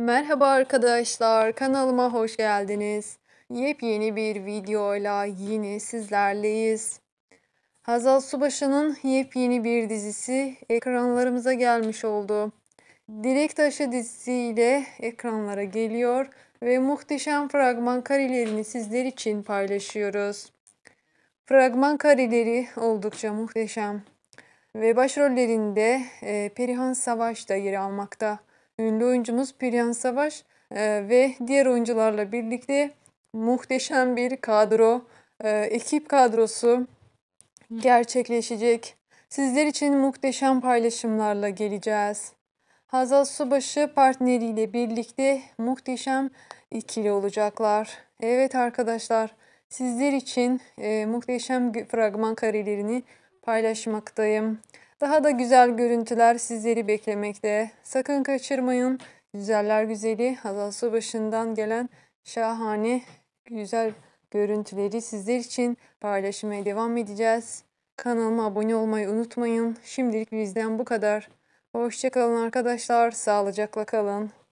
Merhaba arkadaşlar, kanalıma hoş geldiniz. Yepyeni bir videoyla yine sizlerleyiz. Hazal Subaşı'nın yepyeni bir dizisi ekranlarımıza gelmiş oldu. Dilek Taşı dizisiyle ekranlara geliyor ve muhteşem fragman karelerini sizler için paylaşıyoruz. Fragman kareleri oldukça muhteşem ve başrollerinde e, Perihan Savaş da yer almakta. Ünlü oyuncumuz Perihan Savaş e, ve diğer oyuncularla birlikte muhteşem bir kadro, e, ekip kadrosu gerçekleşecek. Sizler için muhteşem paylaşımlarla geleceğiz. Hazal Subaşı partneriyle birlikte muhteşem ikili olacaklar. Evet arkadaşlar sizler için e, muhteşem fragman karelerini paylaşmaktayım. Daha da güzel görüntüler sizleri beklemekte. Sakın kaçırmayın. Güzeller güzeli Hazal başından gelen şahane güzel görüntüleri sizler için paylaşmaya devam edeceğiz. Kanalıma abone olmayı unutmayın. Şimdilik bizden bu kadar. Hoşçakalın arkadaşlar. Sağlıcakla kalın.